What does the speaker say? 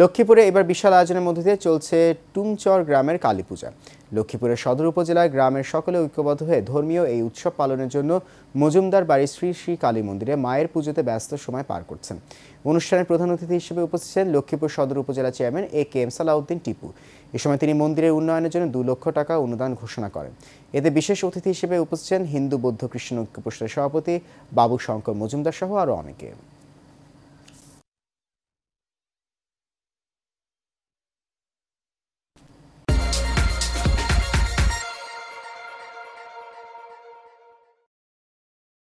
লক্ষ্মীপুরে এবার বিশাল আয়োজনের মধ্যে দিয়ে চলছে টুমচর গ্রামের কালী পূজা লক্ষ্মীপুরের সদর উপজেলায় গ্রামের সকলে ঐক্যবদ্ধ হয়ে ধর্মীয় এই উৎসব পালনের জন্য মজুমদার বাড়ির শ্রী শ্রী কালী মন্দিরে মায়ের পুজোতে ব্যস্ত সময় পার করছেন অনুষ্ঠানের প্রধান অতিথি হিসেবে উপস্থিত ছিলেন Lakshmipur Sadar Upazila chairman A K M Salauddin Tipu এ সময় তিনি মন্দিরের উন্নয়নের জন্য দু লক্ষ টাকা অনুদান ঘোষণা করেন এতে বিশেষ অতিথি হিসেবে উপস্থিত ছিলেন হিন্দু বৌদ্ধ কৃষ্ণ ঐক্য পরিষদের সভাপতি বাবু শঙ্কর মজুমদার সহ আরও অনেকে